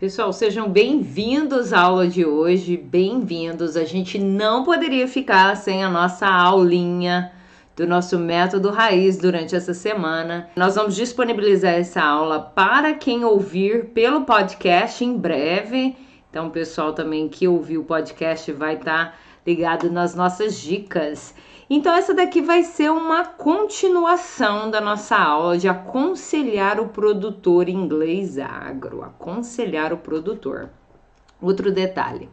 Pessoal, sejam bem-vindos à aula de hoje, bem-vindos. A gente não poderia ficar sem a nossa aulinha do nosso método raiz durante essa semana. Nós vamos disponibilizar essa aula para quem ouvir pelo podcast em breve. Então, o pessoal também que ouviu o podcast vai estar tá ligado nas nossas dicas. Então, essa daqui vai ser uma continuação da nossa aula de aconselhar o produtor inglês agro. Aconselhar o produtor. Outro detalhe,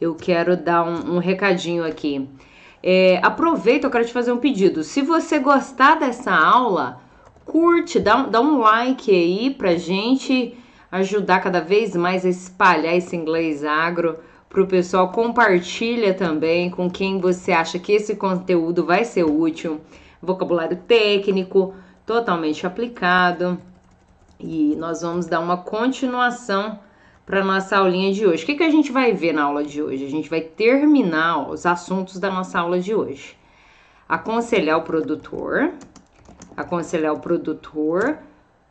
eu quero dar um, um recadinho aqui. É, aproveita, eu quero te fazer um pedido. Se você gostar dessa aula, curte, dá, dá um like aí pra gente ajudar cada vez mais a espalhar esse inglês agro para o pessoal. Compartilha também com quem você acha que esse conteúdo vai ser útil. Vocabulário técnico, totalmente aplicado. E nós vamos dar uma continuação para nossa aulinha de hoje. O que, que a gente vai ver na aula de hoje? A gente vai terminar ó, os assuntos da nossa aula de hoje. Aconselhar o produtor, aconselhar o produtor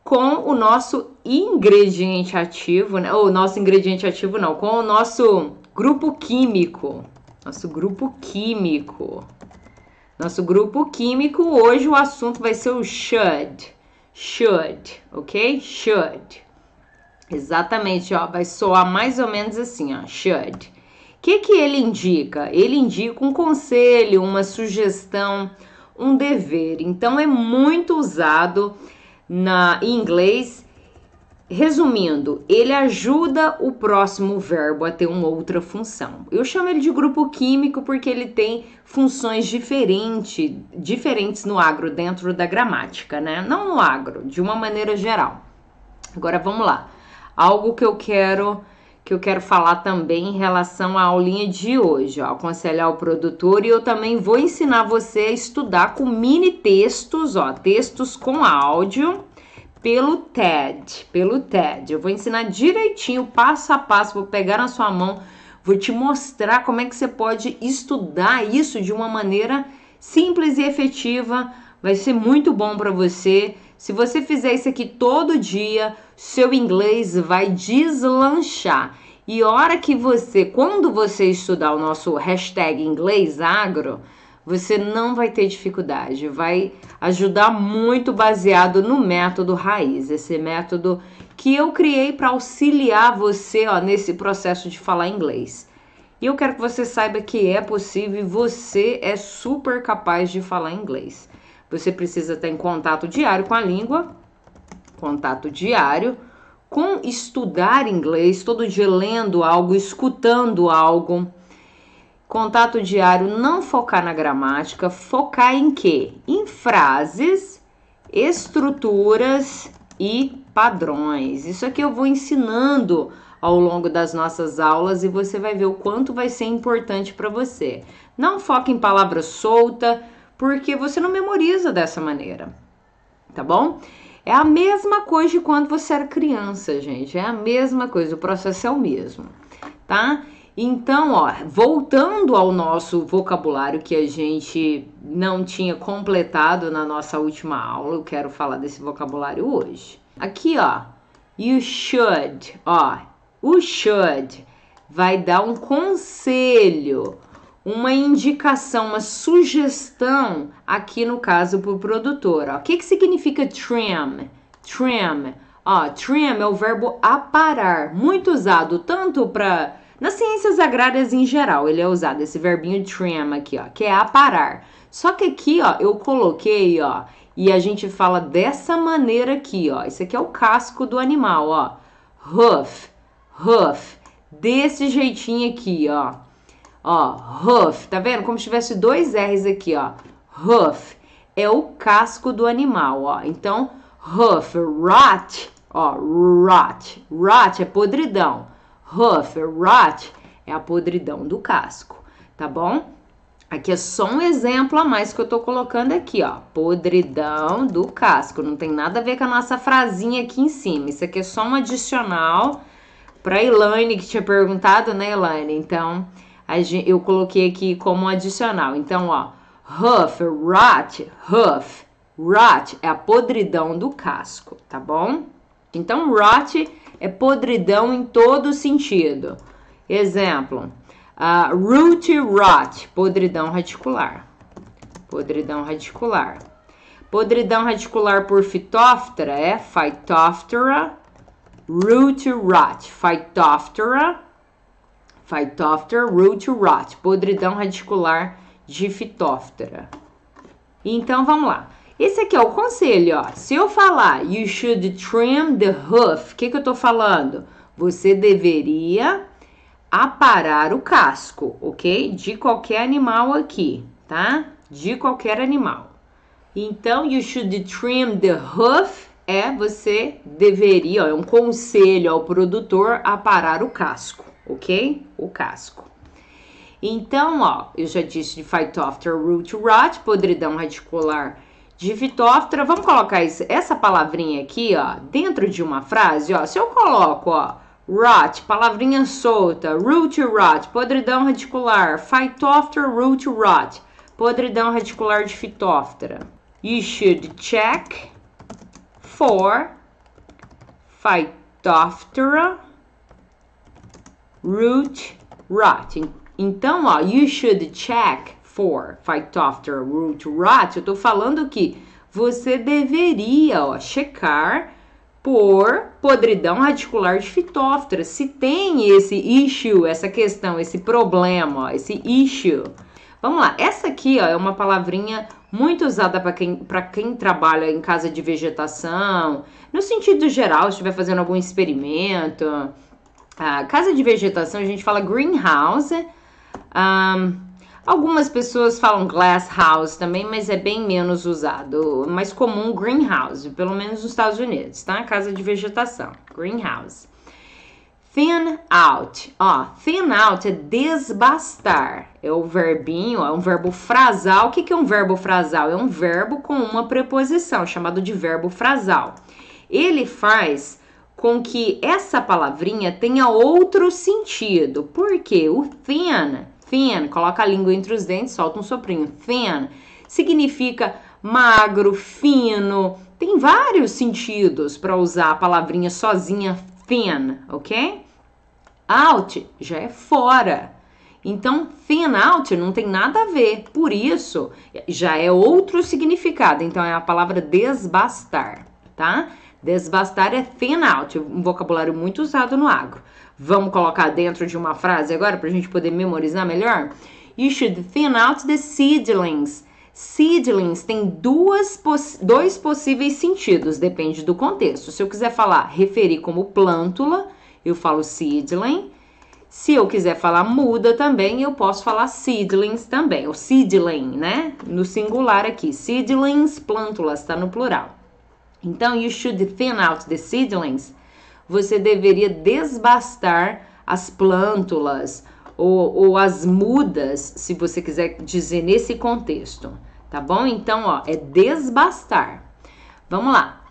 com o nosso ingrediente ativo, né? Ou nosso ingrediente ativo não, com o nosso Grupo químico. Nosso grupo químico. Nosso grupo químico, hoje o assunto vai ser o should. Should, ok? Should. Exatamente, ó, vai soar mais ou menos assim, ó, should. O que, que ele indica? Ele indica um conselho, uma sugestão, um dever. Então é muito usado na em inglês Resumindo, ele ajuda o próximo verbo a ter uma outra função. Eu chamo ele de grupo químico porque ele tem funções diferente, diferentes no agro dentro da gramática, né? Não no agro, de uma maneira geral. Agora vamos lá. Algo que eu quero que eu quero falar também em relação à aulinha de hoje, ó, aconselhar o produtor e eu também vou ensinar você a estudar com mini textos, ó, textos com áudio pelo TED, pelo TED. Eu vou ensinar direitinho, passo a passo, vou pegar na sua mão, vou te mostrar como é que você pode estudar isso de uma maneira simples e efetiva. Vai ser muito bom para você. Se você fizer isso aqui todo dia, seu inglês vai deslanchar. E hora que você, quando você estudar o nosso hashtag inglês agro, você não vai ter dificuldade. Vai ajudar muito baseado no método raiz, esse método que eu criei para auxiliar você ó, nesse processo de falar inglês. E eu quero que você saiba que é possível e você é super capaz de falar inglês. Você precisa estar em contato diário com a língua, contato diário com estudar inglês, todo dia lendo algo, escutando algo Contato diário, não focar na gramática, focar em quê? Em frases, estruturas e padrões. Isso aqui eu vou ensinando ao longo das nossas aulas e você vai ver o quanto vai ser importante para você. Não foque em palavra solta, porque você não memoriza dessa maneira, tá bom? É a mesma coisa de quando você era criança, gente. É a mesma coisa, o processo é o mesmo, tá? Então, ó, voltando ao nosso vocabulário que a gente não tinha completado na nossa última aula, eu quero falar desse vocabulário hoje. Aqui, ó, you should, ó, o should vai dar um conselho, uma indicação, uma sugestão aqui no caso para o produtor. O que, que significa trim? Trim, ó, trim é o verbo aparar, muito usado tanto para nas ciências agrárias em geral, ele é usado esse verbinho trim aqui, ó, que é aparar. Só que aqui, ó, eu coloquei, ó, e a gente fala dessa maneira aqui, ó. Isso aqui é o casco do animal, ó. Hoof, hoof, desse jeitinho aqui, ó. Ó, hoof, tá vendo? Como se tivesse dois R's aqui, ó. Hoof é o casco do animal, ó. Então, hoof, rot, ó, rot, rot é podridão. Huff, rot é a podridão do casco, tá bom? Aqui é só um exemplo a mais que eu tô colocando aqui, ó. Podridão do casco. Não tem nada a ver com a nossa frasinha aqui em cima. Isso aqui é só um adicional pra Elaine, que tinha perguntado, né, Elaine? Então, eu coloquei aqui como um adicional. Então, ó. Huff, rot, huff. Rot é a podridão do casco, tá bom? Então, rot é podridão em todo sentido. Exemplo, uh, root rot, podridão radicular. Podridão radicular. Podridão radicular por fitóftera é Phytophthora root rot. Phytophthora, Phytophthora root rot. Podridão radicular de fitóftera. Então vamos lá. Esse aqui é o conselho, ó. Se eu falar you should trim the hoof, o que, que eu tô falando? Você deveria aparar o casco, ok? De qualquer animal aqui, tá? De qualquer animal. Então, you should trim the hoof é você deveria, ó, é um conselho ao produtor aparar o casco, ok? O casco. Então, ó, eu já disse de fight root rot, podridão radicular de fitóftora. Vamos colocar isso, essa palavrinha aqui, ó, dentro de uma frase, ó. Se eu coloco, ó, rot, palavrinha solta, root rot, podridão radicular, phytophthora root rot, podridão radicular de fitóftora. You should check for Phytophthora root rot. Então, ó, you should check for, Phytophthora root, rot, eu tô falando que você deveria ó, checar por podridão radicular de fitóftora. Se tem esse issue, essa questão, esse problema, ó, esse issue. Vamos lá, essa aqui ó, é uma palavrinha muito usada para quem, pra quem trabalha em casa de vegetação, no sentido geral, se estiver fazendo algum experimento. A ah, casa de vegetação, a gente fala greenhouse. Um, Algumas pessoas falam glass house também, mas é bem menos usado. Mais comum greenhouse, pelo menos nos Estados Unidos, tá? Casa de vegetação, greenhouse. Thin out. Ó, thin out é desbastar. É o verbinho, é um verbo frasal. O que, é um verbo frasal? É um verbo com uma preposição, chamado de verbo frasal. Ele faz com que essa palavrinha tenha outro sentido. Por quê? O thin Thin, coloca a língua entre os dentes, solta um soprinho. Thin significa magro, fino. Tem vários sentidos para usar a palavrinha sozinha, thin, ok? Out já é fora. Então, thin out não tem nada a ver, por isso já é outro significado. Então, é a palavra desbastar, tá? Desbastar é thin out, um vocabulário muito usado no agro vamos colocar dentro de uma frase agora para a gente poder memorizar melhor? You should thin out the seedlings. Seedlings tem duas, poss dois possíveis sentidos, depende do contexto. Se eu quiser falar referir como plântula, eu falo seedling. Se eu quiser falar muda também, eu posso falar seedlings também, ou seedling, né? No singular aqui. Seedlings, plântulas, está no plural. Então, you should thin out the seedlings você deveria desbastar as plântulas ou, ou as mudas, se você quiser dizer nesse contexto, tá bom? Então, ó, é desbastar. Vamos lá.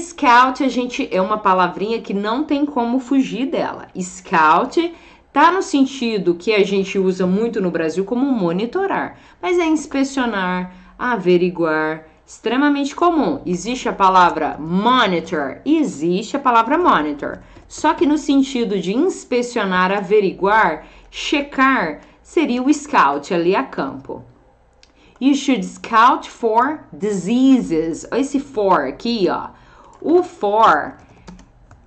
Scout, a gente é uma palavrinha que não tem como fugir dela. Scout tá no sentido que a gente usa muito no Brasil como monitorar, mas é inspecionar, averiguar, extremamente comum. Existe a palavra monitor, existe a palavra monitor. Só que no sentido de inspecionar, averiguar, checar, seria o scout ali a campo. You should scout for diseases. Esse for aqui, ó. O for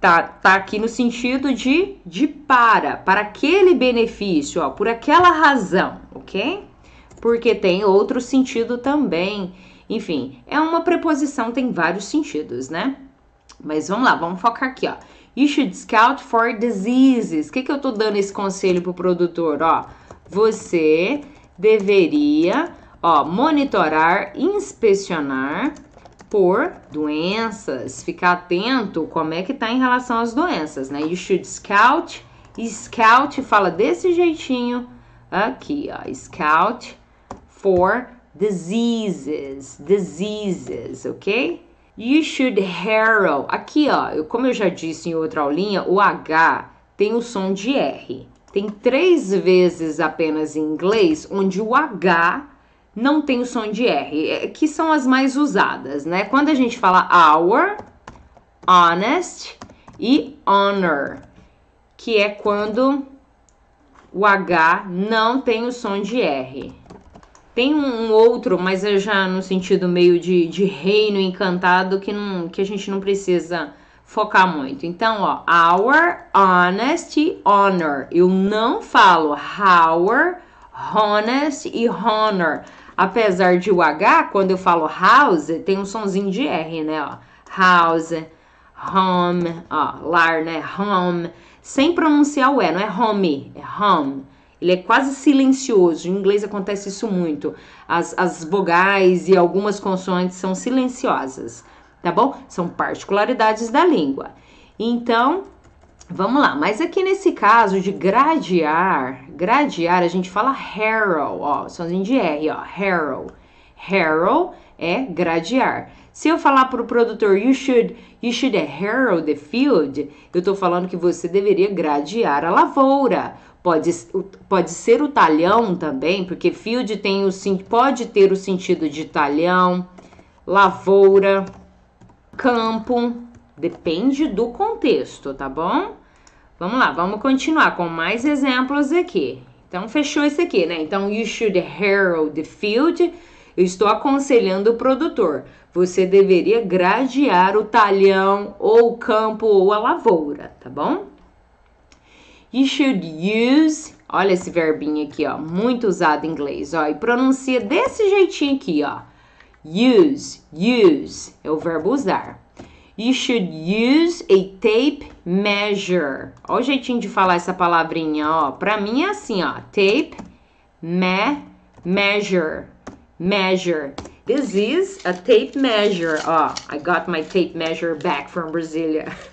tá, tá aqui no sentido de, de para, para aquele benefício, ó, por aquela razão, ok? Porque tem outro sentido também enfim, é uma preposição, tem vários sentidos, né? Mas vamos lá, vamos focar aqui, ó. You should scout for diseases. O que, que eu tô dando esse conselho pro produtor? Ó, você deveria, ó, monitorar, inspecionar por doenças. Ficar atento como é que tá em relação às doenças, né? You should scout. Scout fala desse jeitinho aqui, ó. Scout for diseases, diseases, ok? You should harrow. Aqui, ó, eu, como eu já disse em outra aulinha, o H tem o som de R. Tem três vezes apenas em inglês onde o H não tem o som de R, é, que são as mais usadas, né? Quando a gente fala our, honest e honor, que é quando o H não tem o som de R. Tem um, outro, mas é já no sentido meio de, de reino encantado que, não, que a gente não precisa focar muito. Então, ó, our honesty honor. Eu não falo our honest e honor. Apesar de o H, quando eu falo house, tem um sonzinho de R, né? Ó, house, home, ó, lar, né? Home. Sem pronunciar o E, não é home, é home. Ele é quase silencioso. Em inglês acontece isso muito. As, as vogais e algumas consoantes são silenciosas, tá bom? São particularidades da língua. Então, vamos lá. Mas aqui nesse caso de gradear, gradear, a gente fala harrow, ó, sozinho de R, ó, harrow. Harrow é gradear. Se eu falar para o produtor, you should, you should harrow the field, eu estou falando que você deveria gradear a lavoura. Pode, pode ser o talhão também, porque field tem o, pode ter o sentido de talhão, lavoura, campo, depende do contexto, tá bom? Vamos lá, vamos continuar com mais exemplos aqui. Então, fechou isso aqui, né? Então, you should herald the field. Eu estou aconselhando o produtor. Você deveria gradear o talhão, ou o campo, ou a lavoura, tá bom? You should use. Olha esse verbinho aqui, ó. Muito usado em inglês, ó. E pronuncia desse jeitinho aqui, ó. Use, use. É o verbo usar. You should use a tape measure. Olha o jeitinho de falar essa palavrinha, ó. Pra mim é assim, ó. Tape me measure. Measure. This is a tape measure. Ó, I got my tape measure back from Brasília.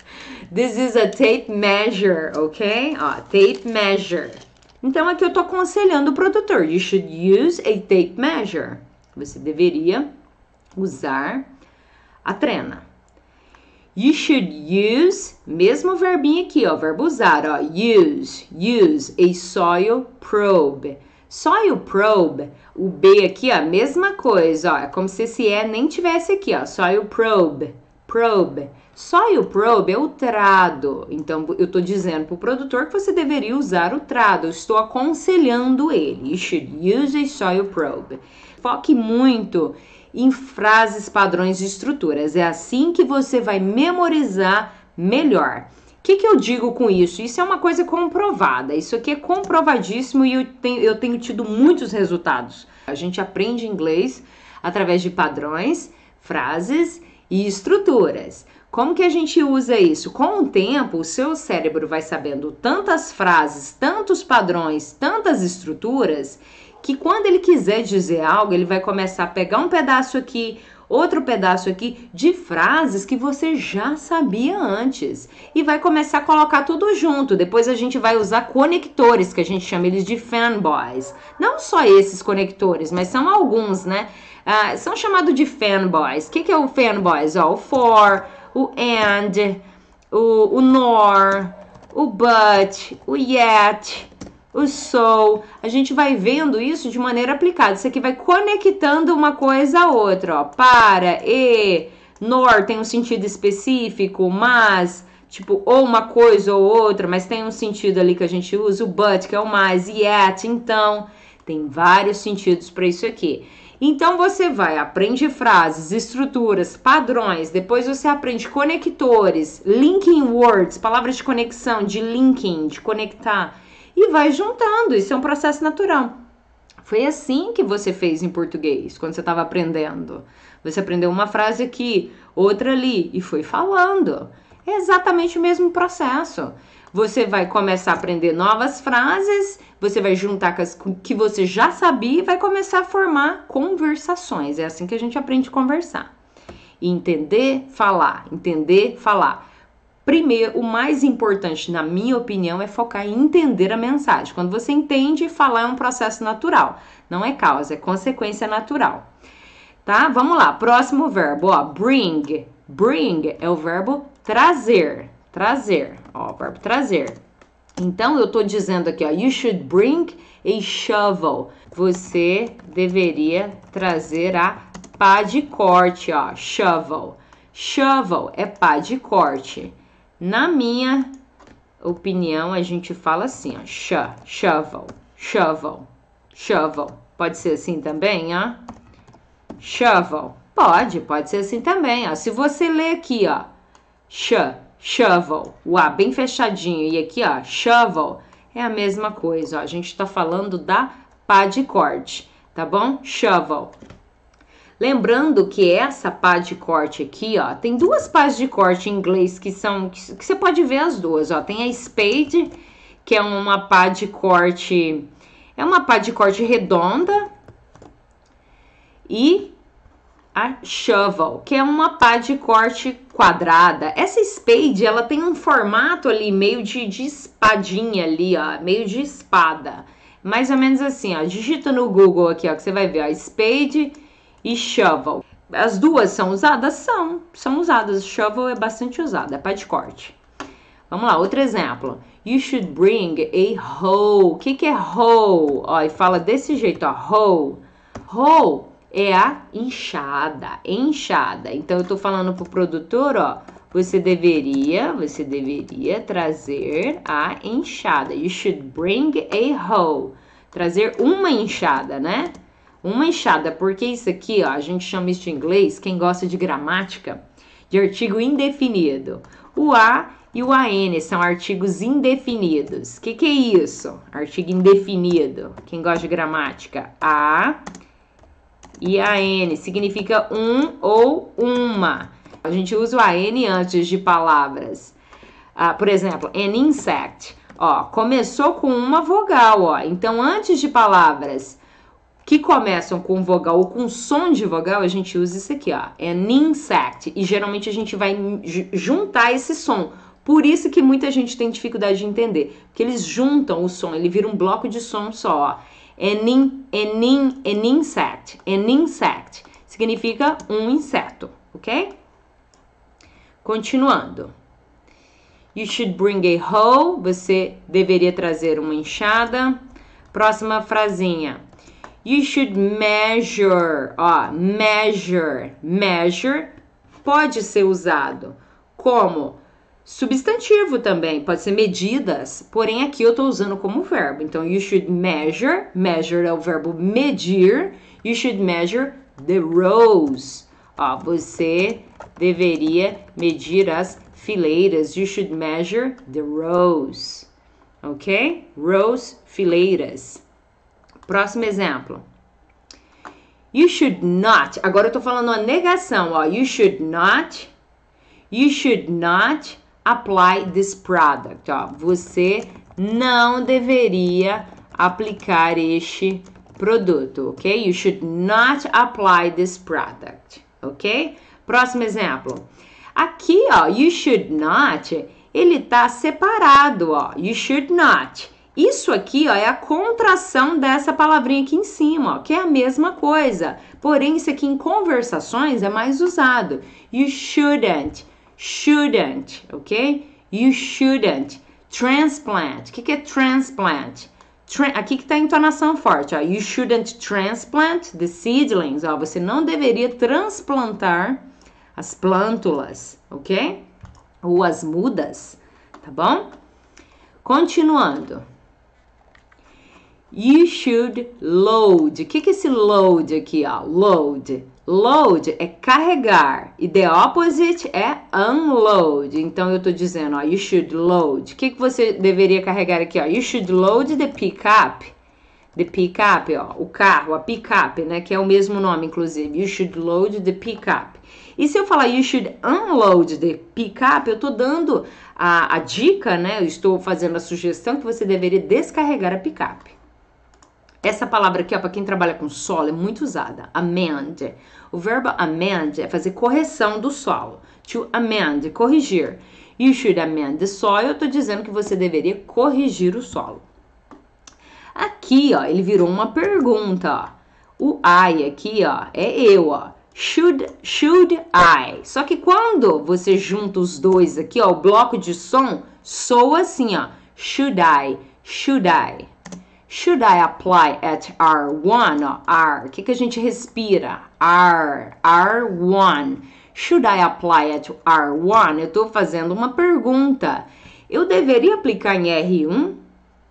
This is a tape measure, ok? Ó, tape measure. Então, aqui eu estou aconselhando o produtor. You should use a tape measure. Você deveria usar a trena. You should use, mesmo verbinho aqui, ó, verbo usar, ó, use, use a soil probe. Soil probe, o B aqui, ó, a mesma coisa, ó, é como se esse E nem tivesse aqui, ó, soil probe, probe. Só o probe é o trado. Então, eu estou dizendo para o produtor que você deveria usar o trado. Eu estou aconselhando ele. You should use a soil probe. Foque muito em frases padrões de estruturas. É assim que você vai memorizar melhor. O que, que, eu digo com isso? Isso é uma coisa comprovada. Isso aqui é comprovadíssimo e eu tenho, eu tenho tido muitos resultados. A gente aprende inglês através de padrões, frases e estruturas. Como que a gente usa isso? Com o tempo, o seu cérebro vai sabendo tantas frases, tantos padrões, tantas estruturas, que quando ele quiser dizer algo, ele vai começar a pegar um pedaço aqui, outro pedaço aqui de frases que você já sabia antes e vai começar a colocar tudo junto. Depois a gente vai usar conectores, que a gente chama eles de fanboys. Não só esses conectores, mas são alguns, né? Ah, são chamados de fanboys. O que, que é o fanboys? o for, o and, o, o nor, o but, o yet, o so. A gente vai vendo isso de maneira aplicada. Isso aqui vai conectando uma coisa a outra, ó. Para, e, nor tem um sentido específico, mas tipo, ou uma coisa ou outra, mas tem um sentido ali que a gente usa, o but, que é o mais, yet, então. Tem vários sentidos para isso aqui. Então você vai, aprende frases, estruturas, padrões, depois você aprende conectores, linking words, palavras de conexão, de linking, de conectar, e vai juntando. Isso é um processo natural. Foi assim que você fez em português, quando você estava aprendendo. Você aprendeu uma frase aqui, outra ali, e foi falando. É exatamente o mesmo processo. Você vai começar a aprender novas frases você vai juntar com as que você já sabia e vai começar a formar conversações. É assim que a gente aprende a conversar. Entender, falar, entender, falar. Primeiro, o mais importante, na minha opinião, é focar em entender a mensagem. Quando você entende, falar é um processo natural. Não é causa, é consequência natural. Tá? Vamos lá. Próximo verbo, ó, bring. Bring é o verbo trazer. Trazer, ó, o verbo trazer. Então eu estou dizendo aqui, ó, you should bring a shovel. Você deveria trazer a pá de corte, ó, shovel. Shovel é pá de corte. Na minha opinião, a gente fala assim, ó, Sh shovel, shovel, shovel. Pode ser assim também, ó. Shovel. Pode, pode ser assim também, ó. Se você ler aqui, ó, sh, shovel, o A bem fechadinho e aqui, ó, shovel, é a mesma coisa, ó, a gente tá falando da pá de corte, tá bom? Shovel. Lembrando que essa pá de corte aqui, ó, tem duas pás de corte em inglês que são, que, você pode ver as duas, ó, tem a spade, que é uma pá de corte, é uma pá de corte redonda, e a shovel, que é uma pá de corte quadrada. Essa spade, ela tem um formato ali meio de, de espadinha ali, ó, meio de espada. Mais ou menos assim, ó. Digita no Google aqui, ó, que você vai ver, ó, spade e shovel. As duas são usadas? São, são usadas. Shovel é bastante usada, é pá de corte. Vamos lá, outro exemplo. You should bring a hoe. O que, que é hoe? Ó, e fala desse jeito, ó, hoe. Hoe é a enxada, enxada. Então eu tô falando pro produtor, ó, você deveria, você deveria trazer a enxada. You should bring a hoe. Trazer uma enxada, né? Uma enxada, porque isso aqui, ó, a gente chama isso de inglês, quem gosta de gramática, de artigo indefinido. O a e o AN são artigos indefinidos. O que, que é isso? Artigo indefinido. Quem gosta de gramática? A e a N significa um ou uma. A gente usa o n antes de palavras. Ah, por exemplo, an insect. Ó, começou com uma vogal, ó. Então, antes de palavras que começam com vogal ou com som de vogal, a gente usa isso aqui, ó. An insect. E geralmente a gente vai juntar esse som. Por isso que muita gente tem dificuldade de entender, porque eles juntam o som, ele vira um bloco de som só. Ó. An, an, an insect. An insect significa um inseto, ok? Continuando. You should bring a hoe. Você deveria trazer uma enxada. Próxima frasinha. You should measure. Ó, measure. Measure pode ser usado como Substantivo também, pode ser medidas, porém aqui eu estou usando como verbo. Então, you should measure, measure é o verbo medir, you should measure the rows. Ó, você deveria medir as fileiras, you should measure the rows. Ok? Rows, fileiras. Próximo exemplo. You should not. Agora eu estou falando a negação, ó. You should not. You should not apply this product. Ó, você não deveria aplicar este produto, ok? You should not apply this product, ok? Próximo exemplo. Aqui, ó, you should not, ele tá separado, ó. You should not. Isso aqui, ó, é a contração dessa palavrinha aqui em cima, ó, que é a mesma coisa. Porém, isso aqui em conversações é mais usado. You shouldn't shouldn't, ok? You shouldn't. Transplant. O que, que é transplant? Tra Aqui que está a entonação forte. Ó. You shouldn't transplant the seedlings. Ó. Você não deveria transplantar as plântulas, ok? Ou as mudas, tá bom? Continuando. You should load. O que, que é esse load aqui? Ó? Load. Load é carregar e the opposite é unload. Então eu estou dizendo, ó, you should load. O que, que você deveria carregar aqui? Ó? You should load the pickup. The pickup, ó, o carro, a pickup, né? Que é o mesmo nome, inclusive. You should load the pickup. E se eu falar you should unload the pickup, eu estou dando a, a dica, né? Eu estou fazendo a sugestão que você deveria descarregar a pickup. Essa palavra aqui, ó, para quem trabalha com solo, é muito usada. Amend. O verbo amend é fazer correção do solo. To amend, corrigir. You should amend the soil. Eu tô dizendo que você deveria corrigir o solo. Aqui, ó, ele virou uma pergunta, ó. O I aqui, ó, é eu, ó. Should, should I. Só que quando você junta os dois aqui, ó, o bloco de som soa assim, ó. Should I, should I. Should I apply at R1? R. O que, que a gente respira? R. R1. Should I apply at R1? Eu estou fazendo uma pergunta. Eu deveria aplicar em R1?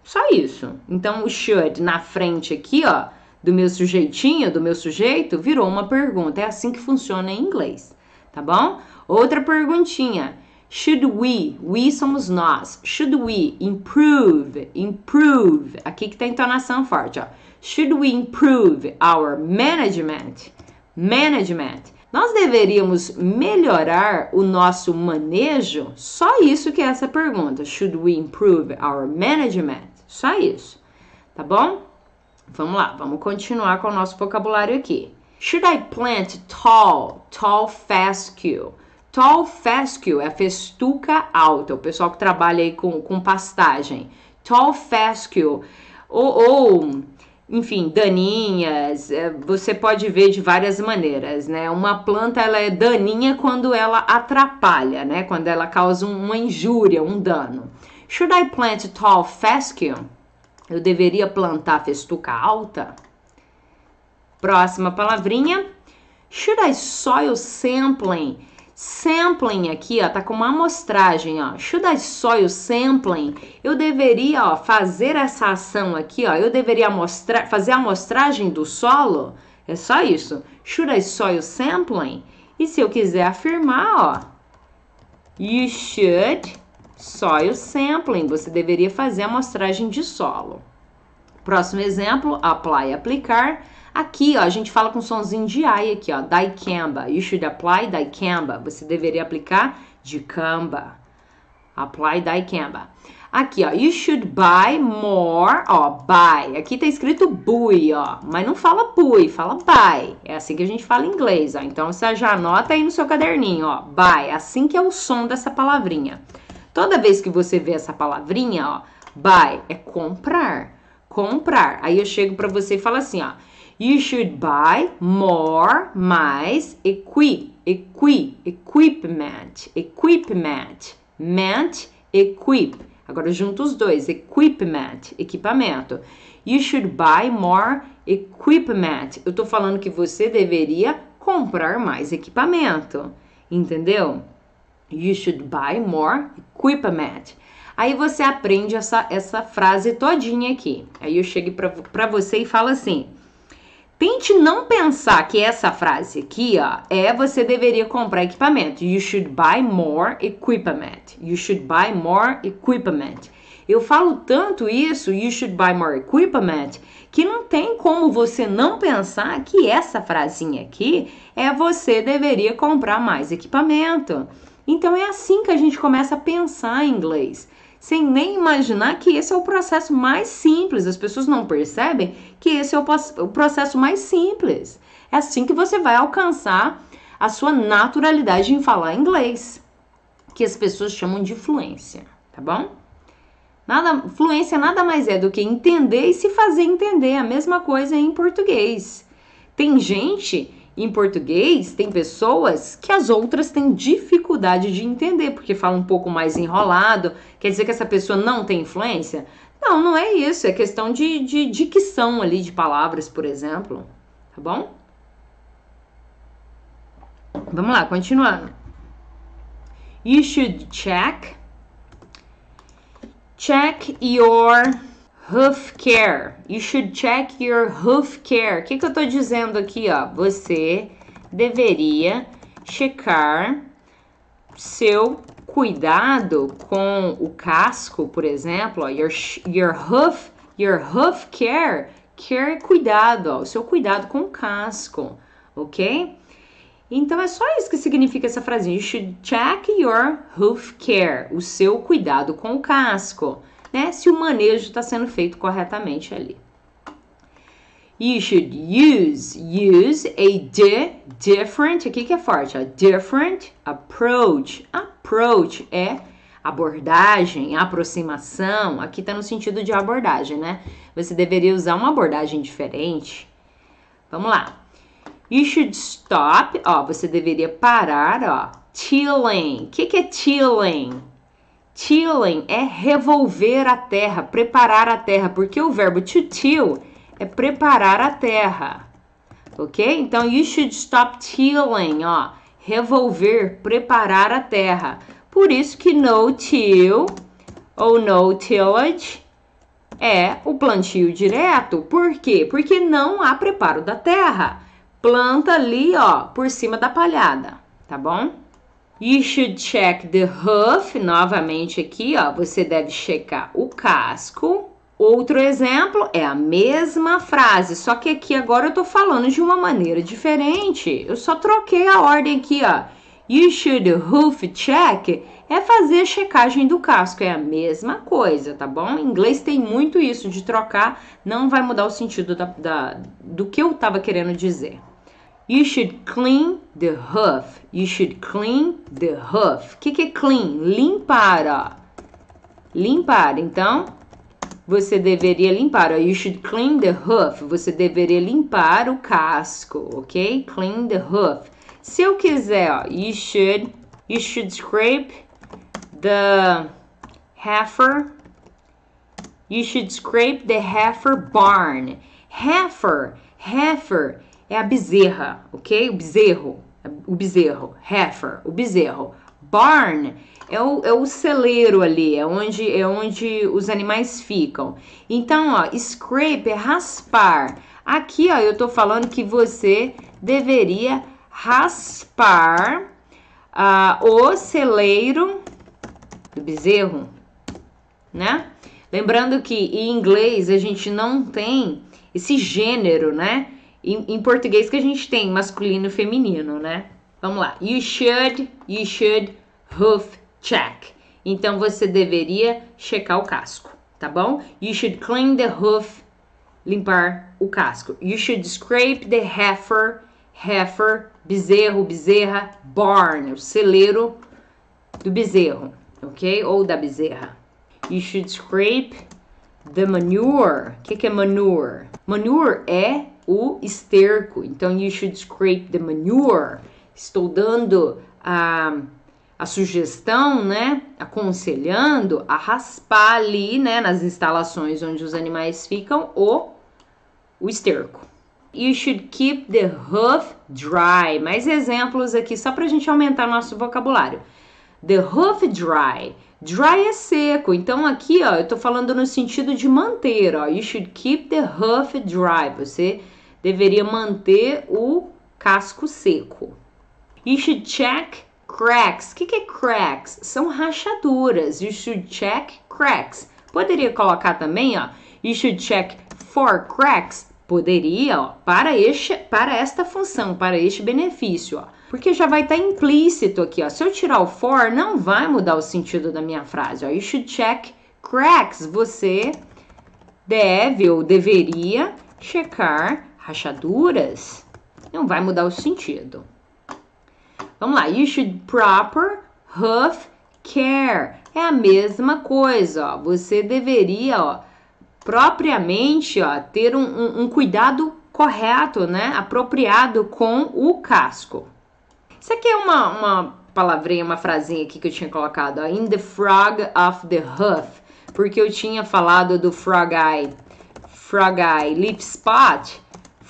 Só isso. Então, o should na frente aqui, ó, do meu sujeitinho, do meu sujeito, virou uma pergunta. É assim que funciona em inglês, tá bom? Outra perguntinha. Should we, we somos nós. Should we improve, improve. Aqui que tá a entonação forte, ó. Should we improve our management? Management. Nós deveríamos melhorar o nosso manejo? Só isso que é essa pergunta. Should we improve our management? Só isso. Tá bom? Vamos lá, vamos continuar com o nosso vocabulário aqui. Should I plant tall, tall fescue? Tall fescue é festuca alta, o pessoal que trabalha aí com, com pastagem. Tall fescue, ou, ou enfim, daninhas, é, você pode ver de várias maneiras, né? Uma planta ela é daninha quando ela atrapalha, né? Quando ela causa uma injúria, um dano. Should I plant tall fescue? Eu deveria plantar festuca alta? Próxima palavrinha. Should I soil sampling? Sampling aqui, ó, tá com uma amostragem, ó. Should I soil sampling? Eu deveria, ó, fazer essa ação aqui, ó. Eu deveria mostrar, fazer a amostragem do solo? É só isso. Should I soil sampling? E se eu quiser afirmar, ó, you should soil sampling. Você deveria fazer a amostragem de solo. Próximo exemplo, apply, aplicar. Aqui, ó, a gente fala com sonzinho de I aqui, ó. Dicamba. You should apply dicamba. Você deveria aplicar dicamba. Apply dicamba. Aqui, ó. You should buy more. Ó, buy. Aqui tá escrito buy, ó. Mas não fala buy, fala buy. É assim que a gente fala em inglês, ó. Então, você já anota aí no seu caderninho, ó. Buy. É assim que é o som dessa palavrinha. Toda vez que você vê essa palavrinha, ó. Buy é comprar. Comprar. Aí eu chego para você e falo assim, ó. You should buy more, mais, equi, equi, equipment, equipment, ment, equip. Agora junto os dois, equipment, equipamento. You should buy more equipment. Eu tô falando que você deveria comprar mais equipamento, entendeu? You should buy more equipment. Aí você aprende essa, essa frase todinha aqui. Aí eu chego para você e falo assim: Tente não pensar que essa frase aqui, ó, é você deveria comprar equipamento. You should buy more equipment. You should buy more equipment. Eu falo tanto isso, you should buy more equipment, que não tem como você não pensar que essa frasinha aqui é você deveria comprar mais equipamento. Então é assim que a gente começa a pensar em inglês sem nem imaginar que esse é o processo mais simples. As pessoas não percebem que esse é o processo mais simples. É assim que você vai alcançar a sua naturalidade em falar inglês, que as pessoas chamam de fluência, tá bom? Nada, fluência nada mais é do que entender e se fazer entender. A mesma coisa em português. Tem gente em português, tem pessoas que as outras têm dificuldade de entender, porque fala um pouco mais enrolado. Quer dizer que essa pessoa não tem influência? Não, não é isso. É questão de, de dicção ali de palavras, por exemplo. Tá bom? Vamos lá, continuando. You should check. Check your Hoof care. You should check your hoof care. O que, que eu tô dizendo aqui, ó? Você deveria checar seu cuidado com o casco, por exemplo. Ó. Your, your hoof, your hoof care. Care é cuidado, ó. O seu cuidado com o casco, ok? Então é só isso que significa essa frase. You should check your hoof care. O seu cuidado com o casco né, se o manejo está sendo feito corretamente ali. You should use, use a di, different, aqui que é forte, a different approach. Approach é abordagem, aproximação, aqui está no sentido de abordagem, né? Você deveria usar uma abordagem diferente. Vamos lá. You should stop, ó, você deveria parar, ó, tilling. O que, que é tilling? Tilling é revolver a terra, preparar a terra, porque o verbo to till é preparar a terra. OK? Então you should stop tilling, ó, revolver, preparar a terra. Por isso que no till ou no tillage é o plantio direto. Por quê? Porque não há preparo da terra. Planta ali, ó, por cima da palhada, tá bom? You should check the hoof. Novamente aqui, ó, você deve checar o casco. Outro exemplo é a mesma frase, só que aqui agora eu tô falando de uma maneira diferente. Eu só troquei a ordem aqui, ó. You should hoof check é fazer a checagem do casco, é a mesma coisa, tá bom? Em inglês tem muito isso de trocar, não vai mudar o sentido da, da do que eu tava querendo dizer. You should clean the hoof. You should clean the hoof. O que, que é clean? Limpar, ó. Limpar. Então, você deveria limpar. Ó. You should clean the hoof. Você deveria limpar o casco, ok? Clean the hoof. Se eu quiser, ó, you should, you should scrape the heifer. You should scrape the heifer barn. Heifer, heifer é a bezerra, ok? O bezerro, o bezerro, heifer, o bezerro. Barn é o, é o celeiro ali, é onde, é onde os animais ficam. Então, ó, scrape é raspar. Aqui, ó, eu tô falando que você deveria raspar uh, o celeiro do bezerro, né? Lembrando que em inglês a gente não tem esse gênero, né? Em, em português que a gente tem masculino e feminino, né? Vamos lá. You should, you should hoof check. Então você deveria checar o casco, tá bom? You should clean the hoof, limpar o casco. You should scrape the heifer, heifer, bezerro, bezerra, barn, o celeiro do bezerro, ok? Ou da bezerra. You should scrape the manure. O que, que é manure? Manure é o esterco. Então, you should scrape the manure. Estou dando a, a sugestão, né? Aconselhando a raspar ali, né? Nas instalações onde os animais ficam, o, o esterco. You should keep the hoof dry. Mais exemplos aqui, só para a gente aumentar nosso vocabulário. The hoof dry. Dry é seco. Então aqui, ó, eu tô falando no sentido de manter, ó. You should keep the hoof dry. Você deveria manter o casco seco. You should check cracks. O que, que é cracks? São rachaduras. You should check cracks. Poderia colocar também, ó. You should check for cracks. Poderia, ó, para, este, para esta função, para este benefício, ó. Porque já vai estar tá implícito aqui, ó. Se eu tirar o for, não vai mudar o sentido da minha frase, ó. You should check cracks. Você deve ou deveria checar rachaduras, não vai mudar o sentido. Vamos lá, you should proper hoof care. É a mesma coisa, ó. Você deveria, ó, propriamente, ó, ter um, um, um cuidado correto, né? Apropriado com o casco. Isso aqui é uma, uma palavrinha, uma frasinha aqui que eu tinha colocado, ó. In the frog of the hoof. Porque eu tinha falado do frog eye, frog eye leaf spot.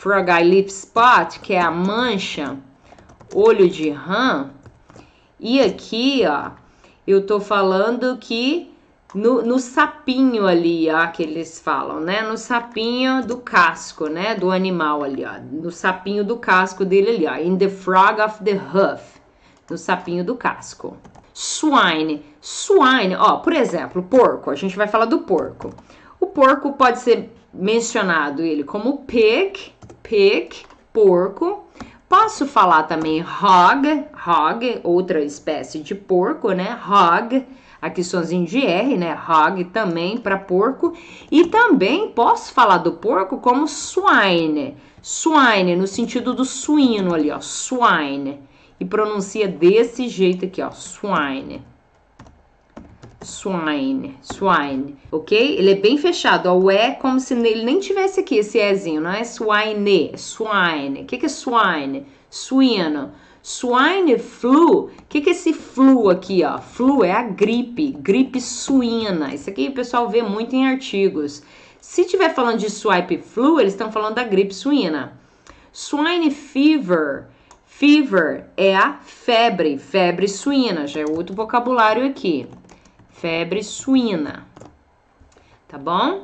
Frog Eye Lip Spot, que é a mancha, olho de rã. E aqui, ó, eu tô falando que no, no sapinho ali, ó, que eles falam, né? No sapinho do casco, né? Do animal ali, ó. No sapinho do casco dele ali, ó. In the frog of the hoof. No sapinho do casco. Swine. Swine, ó, por exemplo, porco. A gente vai falar do porco. O porco pode ser mencionado ele como pig, pig, porco. Posso falar também hog, hog, outra espécie de porco, né? Hog, aqui sozinho de R, né? Hog também para porco. E também posso falar do porco como swine. Swine, no sentido do suíno ali, ó. Swine. E pronuncia desse jeito aqui, ó. Swine swine, swine, ok? Ele é bem fechado, ó, o E é como se ele nem tivesse aqui esse Ezinho, não é swine, swine. O que, que é swine? Suíno. Swine flu, o que, que é esse flu aqui, ó? Flu é a gripe, gripe suína. Isso aqui o pessoal vê muito em artigos. Se tiver falando de swipe flu, eles estão falando da gripe suína. Swine fever, fever é a febre, febre suína, já é outro vocabulário aqui febre suína, tá bom?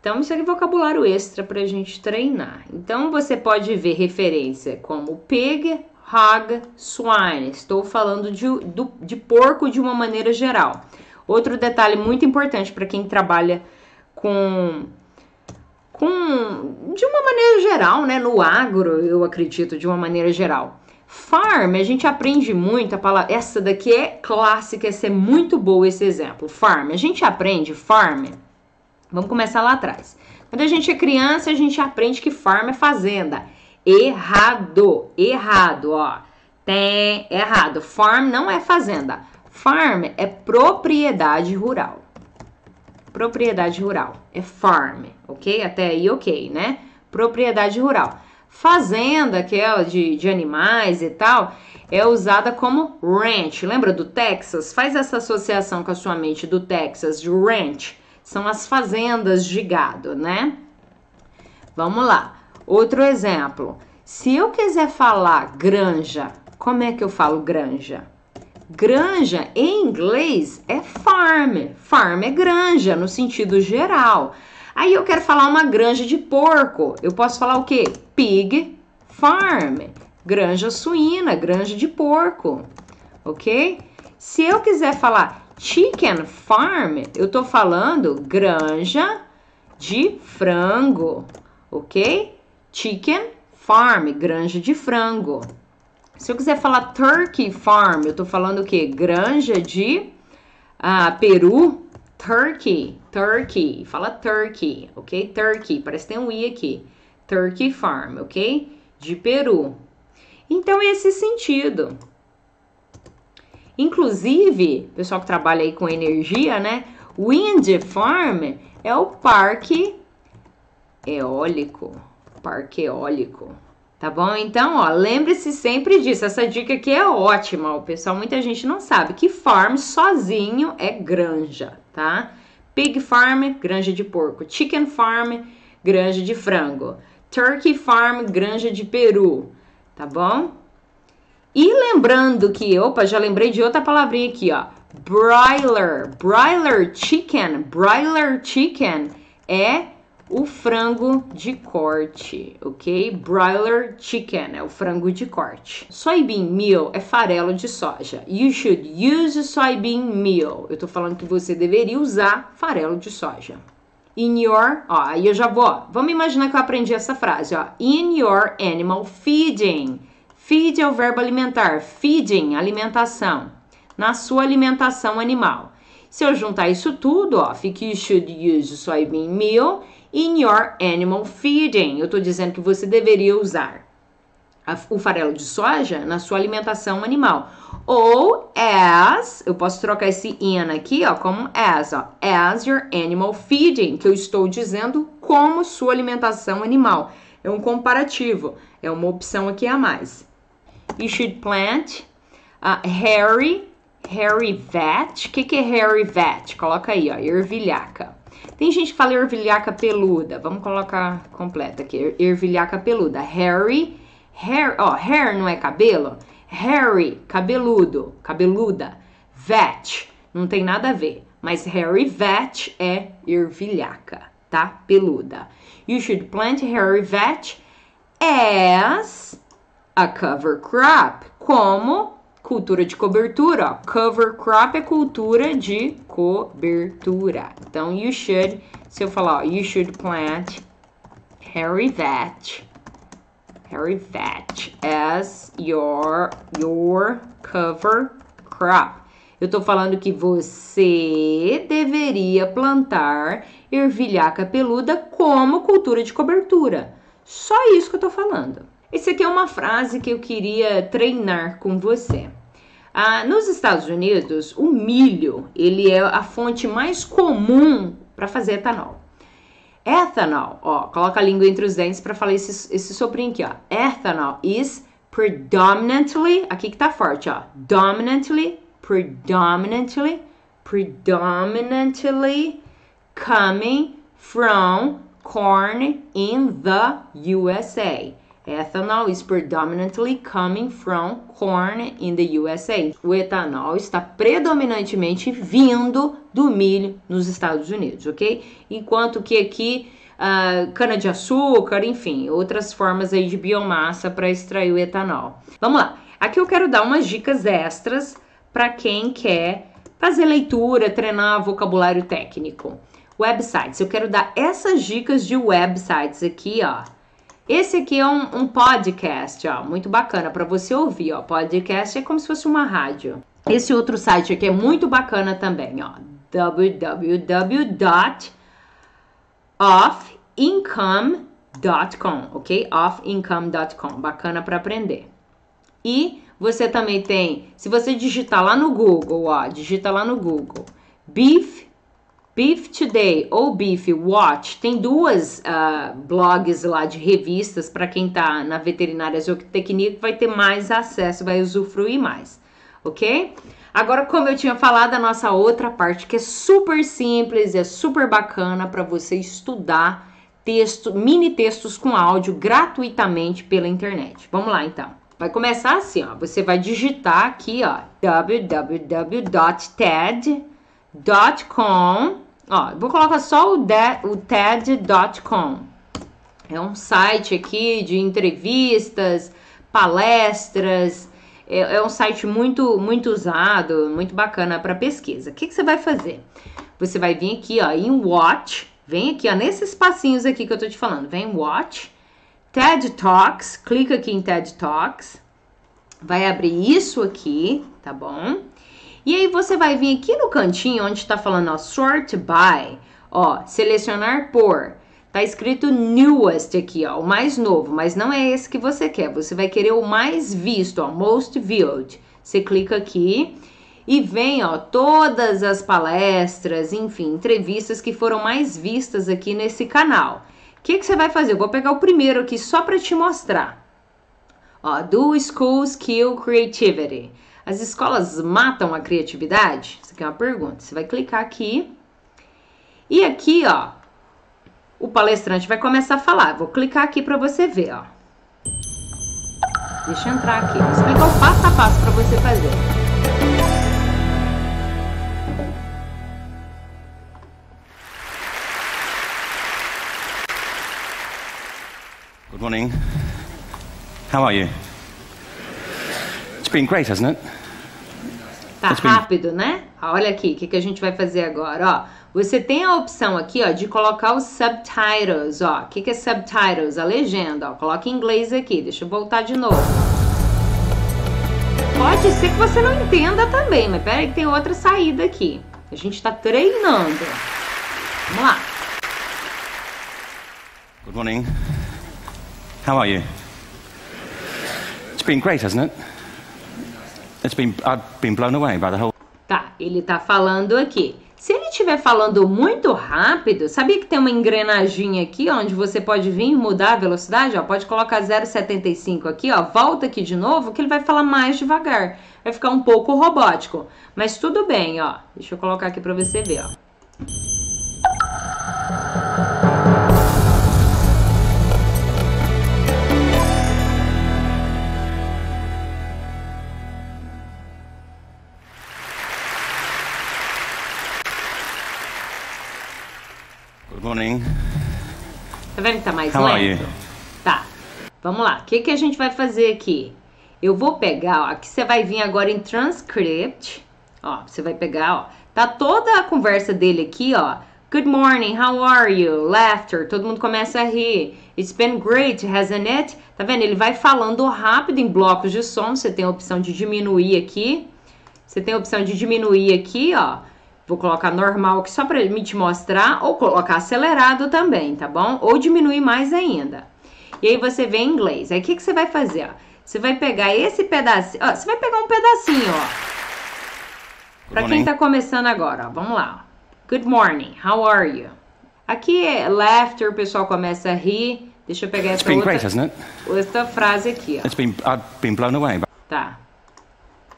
Então, isso aqui é vocabulário extra para a gente treinar. Então, você pode ver referência como pig, hog, swine. Estou falando de, do, de porco de uma maneira geral. Outro detalhe muito importante para quem trabalha com com de uma maneira geral, né, no agro, eu acredito, de uma maneira geral. Farm, a gente aprende muito a palavra. Essa daqui é clássica, essa é muito boa esse exemplo. Farm, a gente aprende farm. Vamos começar lá atrás. Quando a gente é criança, a gente aprende que farm é fazenda. Errado, errado, ó. Tem errado. Farm não é fazenda. Farm é propriedade rural. Propriedade rural é farm, ok? Até aí, ok, né? Propriedade rural fazenda, que é de, de animais e tal, é usada como ranch. Lembra do Texas? Faz essa associação com a sua mente do Texas, de ranch. São as fazendas de gado, né? Vamos lá. Outro exemplo. Se eu quiser falar granja, como é que eu falo granja? Granja em inglês é farm. Farm é granja no sentido geral. Aí eu quero falar uma granja de porco. Eu posso falar o quê? pig farm, granja suína, granja de porco, ok? Se eu quiser falar chicken farm, eu tô falando granja de frango, ok? Chicken farm, granja de frango. Se eu quiser falar turkey farm, eu tô falando o quê? Granja de ah, peru, turkey, turkey, fala turkey, ok? Turkey, parece que tem um i aqui. Turkey Farm, ok? De Peru. Então, esse sentido. Inclusive, pessoal que trabalha aí com energia, né? Wind Farm é o parque eólico. Parque eólico. Tá bom? Então, ó, lembre-se sempre disso. Essa dica aqui é ótima, o pessoal. Muita gente não sabe que farm sozinho é granja, tá? Pig farm, granja de porco. Chicken farm, granja de frango. Turkey Farm, Granja de Peru, tá bom? E lembrando que, opa, já lembrei de outra palavrinha aqui, ó. Broiler, broiler chicken, broiler chicken é o frango de corte, ok? Broiler chicken é o frango de corte. Soybean meal é farelo de soja. You should use soybean meal. Eu tô falando que você deveria usar farelo de soja in your, ó, aí eu já vou, vamos imaginar que eu aprendi essa frase, ó, in your animal feeding. Feed é o verbo alimentar, feeding, alimentação, na sua alimentação animal. Se eu juntar isso tudo, ó, fica you should use soybean meal in your animal feeding. Eu tô dizendo que você deveria usar a, o farelo de soja na sua alimentação animal. Ou as, eu posso trocar esse in aqui, ó, como as, ó. As your animal feeding, que eu estou dizendo como sua alimentação animal. É um comparativo, é uma opção aqui a mais. You should plant a hairy hairy vet. O que, que é hairy vet? Coloca aí, ó, ervilhaca. Tem gente que fala ervilhaca peluda. Vamos colocar completa aqui. Ervilhaca peluda. hairy hair, ó, hair não é cabelo? Harry, cabeludo, cabeluda. Vet, não tem nada a ver. Mas Harry Vet é ervilhaca, tá? Peluda. You should plant Harry Vet as a cover crop, como cultura de cobertura. Ó. Cover crop é cultura de cobertura. Então, you should, se eu falar, ó, you should plant Harry Vet Parivate as your, your cover crop. Eu estou falando que você deveria plantar ervilhaca peluda como cultura de cobertura. Só isso que eu estou falando. Essa aqui é uma frase que eu queria treinar com você. Ah, nos Estados Unidos, o milho ele é a fonte mais comum para fazer etanol. Ethanol, ó, coloca a língua entre os dentes para falar esse, esse soprinho aqui, ó. Ethanol is predominantly, aqui que tá forte, ó. Dominantly, predominantly, predominantly coming from corn in the USA. Ethanol is predominantly coming from corn in the USA. O etanol está predominantemente vindo do milho nos Estados Unidos, ok? Enquanto que aqui Uh, cana-de-açúcar, enfim, outras formas aí de biomassa para extrair o etanol. Vamos lá. Aqui eu quero dar umas dicas extras para quem quer fazer leitura, treinar vocabulário técnico. Websites. Eu quero dar essas dicas de websites aqui, ó. Esse aqui é um, um podcast, ó, muito bacana para você ouvir, ó. Podcast é como se fosse uma rádio. Esse outro site aqui é muito bacana também, ó. www.offincome.com, ok? offincome.com, bacana para aprender. E você também tem, se você digitar lá no Google, ó, digita lá no Google, beef Beef Today ou Beef Watch tem duas uh, blogs lá de revistas para quem está na veterinária zootecnia vai ter mais acesso, vai usufruir mais, ok? Agora, como eu tinha falado, a nossa outra parte que é super simples, e é super bacana para você estudar texto, mini textos com áudio gratuitamente pela internet. Vamos lá então. Vai começar assim, ó. Você vai digitar aqui, ó, www.ted.com Ó, vou colocar só o, o TED.com. É um site aqui de entrevistas, palestras. É, é, um site muito, muito usado, muito bacana para pesquisa. O que, que você vai fazer? Você vai vir aqui, ó, em Watch. Vem aqui, ó, nesses passinhos aqui que eu tô te falando. Vem Watch, TED Talks. Clica aqui em TED Talks. Vai abrir isso aqui, tá bom? E aí você vai vir aqui no cantinho onde está falando ó, sort by, ó, selecionar por. Tá escrito newest aqui, ó, o mais novo, mas não é esse que você quer. Você vai querer o mais visto, ó, most viewed. Você clica aqui e vem, ó, todas as palestras, enfim, entrevistas que foram mais vistas aqui nesse canal. O que, que você vai fazer? Eu vou pegar o primeiro aqui só para te mostrar. Ó, do School Skill Creativity. As escolas matam a criatividade? Isso aqui é uma pergunta. Você vai clicar aqui. E aqui, ó, o palestrante vai começar a falar. Vou clicar aqui para você ver, ó. Deixa eu entrar aqui. Vou explicar o passo a passo para você fazer. Good morning. How are you? It's been great, hasn't it? Tá rápido, né? Ah, olha aqui, o que, que a gente vai fazer agora, ó. Você tem a opção aqui, ó, de colocar os subtitles, ó. O que, que é subtitles? A legenda, ó. Coloca em inglês aqui. Deixa eu voltar de novo. Pode ser que você não entenda também, mas peraí que tem outra saída aqui. A gente está treinando. Vamos lá. Good morning. How are you? It's been great, hasn't it? It's been, I've been blown away by the whole... Tá, ele tá falando aqui. Se ele estiver falando muito rápido, sabia que tem uma engrenagem aqui onde você pode vir mudar a velocidade? Ó, pode colocar 0,75 aqui, ó, volta aqui de novo, que ele vai falar mais devagar. Vai ficar um pouco robótico. Mas tudo bem, ó. Deixa eu colocar aqui para você ver, ó. vendo que tá mais Calma lento? Aí. Tá. Vamos lá. O que, que a gente vai fazer aqui? Eu vou pegar, ó, aqui você vai vir agora em transcript. Ó, você vai pegar, ó. Tá toda a conversa dele aqui, ó. Good morning, how are you? Laughter, todo mundo começa a rir. It's been great, hasn't it? Tá vendo? Ele vai falando rápido em blocos de som. Você tem a opção de diminuir aqui. Você tem a opção de diminuir aqui, ó. Vou colocar normal aqui só para me te mostrar, ou colocar acelerado também, tá bom? Ou diminuir mais ainda. E aí você vê em inglês. Aí o que, que você vai fazer? Ó? Você vai pegar esse pedacinho, você vai pegar um pedacinho, ó. Para quem tá começando agora, ó, vamos lá. Good morning, how are you? Aqui é laughter, o pessoal começa a rir. Deixa eu pegar essa outra, great, outra frase aqui, ó. It's been, I've been blown away. Tá.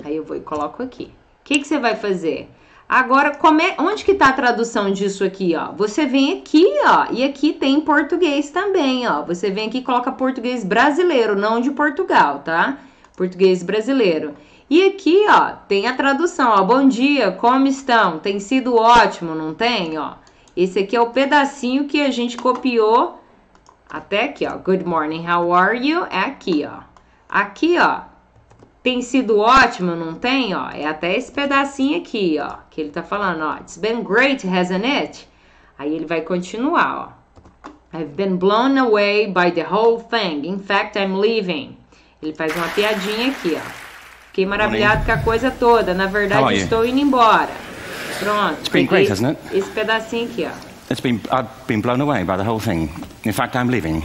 Aí eu vou e coloco aqui. O que, que você vai fazer? Agora, é, onde que tá a tradução disso aqui, ó? Você vem aqui, ó, e aqui tem português também, ó. Você vem aqui e coloca português brasileiro, não de Portugal, tá? Português brasileiro. E aqui, ó, tem a tradução, ó. Bom dia, como estão? Tem sido ótimo, não tem, ó? Esse aqui é o pedacinho que a gente copiou até aqui, ó. Good morning, how are you? É aqui, ó. Aqui, ó, tem sido ótimo, não tem? Ó, é até esse pedacinho aqui, ó, que ele tá falando, ó. It's been great, hasn't it? Aí ele vai continuar, ó. I've been blown away by the whole thing. In fact, I'm leaving. Ele faz uma piadinha aqui, ó. Fiquei maravilhado com a coisa toda. Na verdade, estou indo embora. Pronto. It's been great, hasn't it? Esse pedacinho aqui, ó. It's been I've been blown away by the whole thing. In fact, I'm leaving.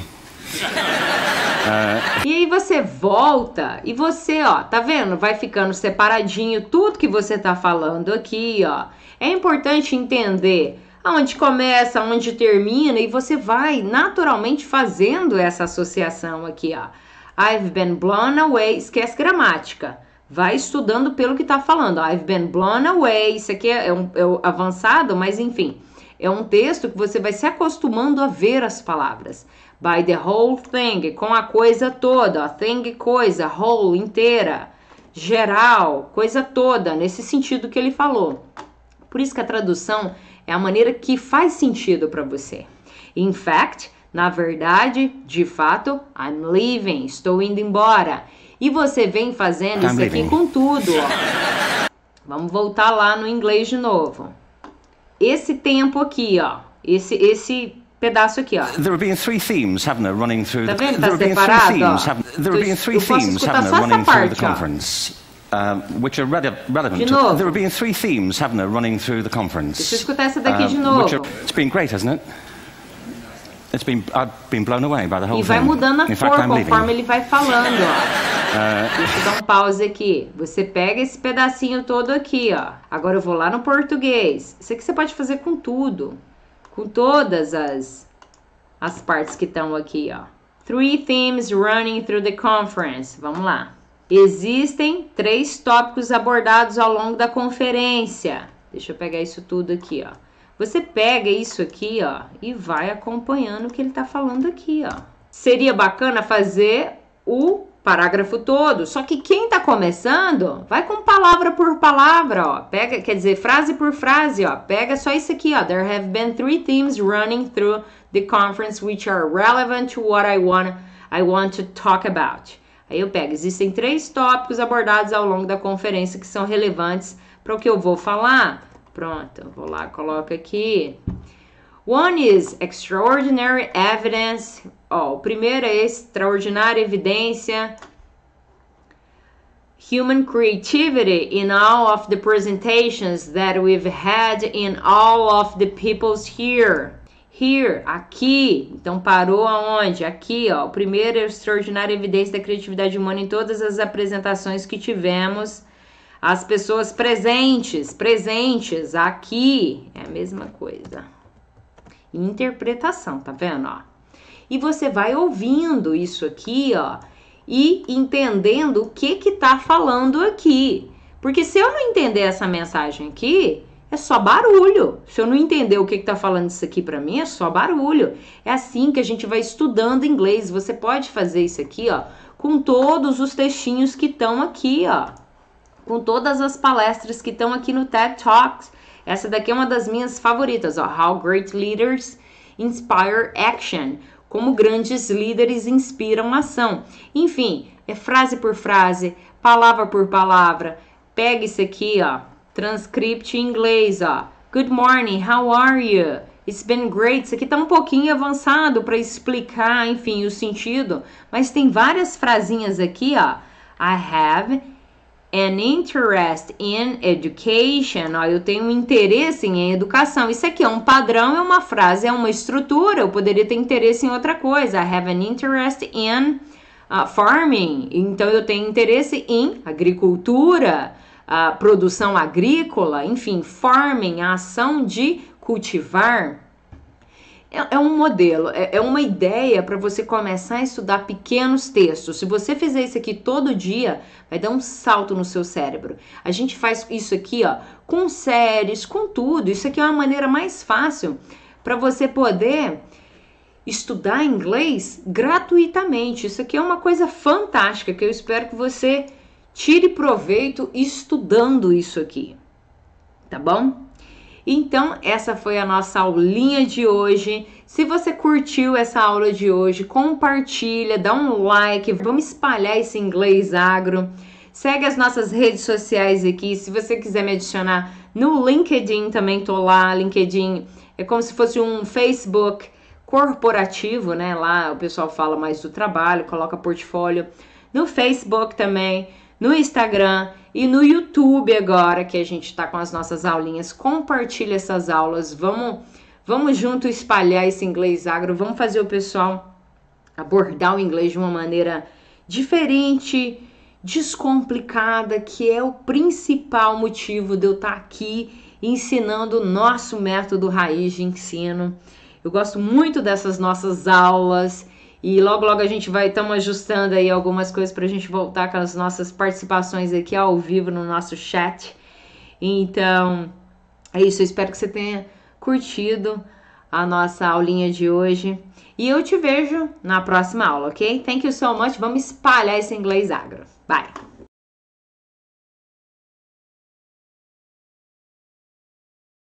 É. E aí você volta e você, ó, tá vendo? Vai ficando separadinho tudo que você tá falando aqui, ó. É importante entender aonde começa, aonde termina e você vai naturalmente fazendo essa associação aqui, ó. I've been blown away, esquece gramática. Vai estudando pelo que tá falando. I've been blown away. Isso aqui é, é um, é avançado, mas enfim, é um texto que você vai se acostumando a ver as palavras. By the whole thing, com a coisa toda, ó, thing coisa, whole inteira, geral, coisa toda, nesse sentido que ele falou. Por isso que a tradução é a maneira que faz sentido para você. In fact, na verdade, de fato, I'm leaving, estou indo embora. E você vem fazendo I'm tá isso leaving. aqui com tudo. Ó. Vamos voltar lá no inglês de novo. Esse tempo aqui, ó, esse esse pedaço aqui, ó. There have been three themes, haven't there, running through tá vendo? Tá there separado, themes, ó. There have been three themes, haven't there, então, running through the conference. Uh, which are re relevant. De novo. To, there have been three themes, haven't there, running through the conference. Deixa eu escutar essa daqui uh, de novo. Are, it's been great, hasn't it? It's been, I've been blown away by the whole e vai thing. mudando a In cor fact, conforme ele vai falando. Uh, Deixa eu dar um pause aqui. Você pega esse pedacinho todo aqui, ó. Agora eu vou lá no português. Isso aqui você pode fazer com tudo com todas as, as partes que estão aqui, ó. Three themes running through the conference. Vamos lá. Existem três tópicos abordados ao longo da conferência. Deixa eu pegar isso tudo aqui, ó. Você pega isso aqui, ó, e vai acompanhando o que ele tá falando aqui, ó. Seria bacana fazer o parágrafo todo. Só que quem está começando, vai com palavra por palavra, ó. Pega, quer dizer, frase por frase, ó. Pega só isso aqui, ó. There have been three themes running through the conference which are relevant to what I want I want to talk about. Aí eu pego, existem três tópicos abordados ao longo da conferência que são relevantes para o que eu vou falar. Pronto, vou lá, coloca aqui. One is extraordinary evidence Ó, o primeiro é Extraordinária Evidência. Human creativity in all of the presentations that we've had in all of the peoples here. Here, aqui. Então parou aonde? Aqui, ó. O primeiro é extraordinária evidência da criatividade humana em todas as apresentações que tivemos. As pessoas presentes, presentes aqui, é a mesma coisa. Interpretação, tá vendo, ó? e você vai ouvindo isso aqui, ó, e entendendo o que que tá falando aqui. Porque se eu não entender essa mensagem aqui, é só barulho. Se eu não entender o que está falando isso aqui para mim, é só barulho. É assim que a gente vai estudando inglês. Você pode fazer isso aqui, ó, com todos os textinhos que estão aqui, ó, com todas as palestras que estão aqui no TED Talks. Essa daqui é uma das minhas favoritas, ó, How Great Leaders Inspire Action como grandes líderes inspiram ação. Enfim, é frase por frase, palavra por palavra. Pega isso aqui, ó, transcript em inglês, ó. Good morning, how are you? It's been great. Isso aqui tá um pouquinho avançado para explicar, enfim, o sentido, mas tem várias frasinhas aqui, ó. I have an interest in education. Ó, eu tenho um interesse em educação. Isso aqui é um padrão, é uma frase, é uma estrutura. Eu poderia ter interesse em outra coisa. I have an interest in uh, farming. Então eu tenho interesse em agricultura, uh, produção agrícola, enfim, farming, a ação de cultivar. É, é, um modelo, é, é uma ideia para você começar a estudar pequenos textos. Se você fizer isso aqui todo dia, vai dar um salto no seu cérebro. A gente faz isso aqui, ó, com séries, com tudo. Isso aqui é uma maneira mais fácil para você poder estudar inglês gratuitamente. Isso aqui é uma coisa fantástica que eu espero que você tire proveito estudando isso aqui. Tá bom? Então, essa foi a nossa aulinha de hoje. Se você curtiu essa aula de hoje, compartilha, dá um like, vamos espalhar esse inglês agro. Segue as nossas redes sociais aqui. Se você quiser me adicionar no LinkedIn, também tô lá. LinkedIn é como se fosse um Facebook corporativo, né? Lá o pessoal fala mais do trabalho, coloca portfólio. No Facebook também no Instagram e no YouTube agora que a gente está com as nossas aulinhas. Compartilha essas aulas, vamos, vamos junto espalhar esse inglês agro, vamos fazer o pessoal abordar o inglês de uma maneira diferente, descomplicada, que é o principal motivo de eu estar tá aqui ensinando o nosso método raiz de ensino. Eu gosto muito dessas nossas aulas. E logo, logo a gente vai, estar ajustando aí algumas coisas para a gente voltar com as nossas participações aqui ao vivo no nosso chat. Então, é isso. Eu espero que você tenha curtido a nossa aulinha de hoje. E eu te vejo na próxima aula, ok? Thank you so much. Vamos espalhar esse inglês agro. Bye!